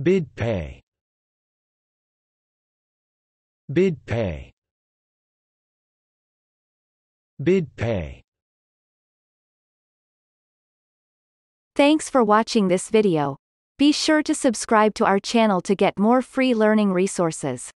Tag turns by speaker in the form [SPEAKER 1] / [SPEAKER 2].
[SPEAKER 1] Bid pay. Bid pay. Bid pay.
[SPEAKER 2] Thanks for watching this video. Be sure to subscribe to our channel to get more free learning resources.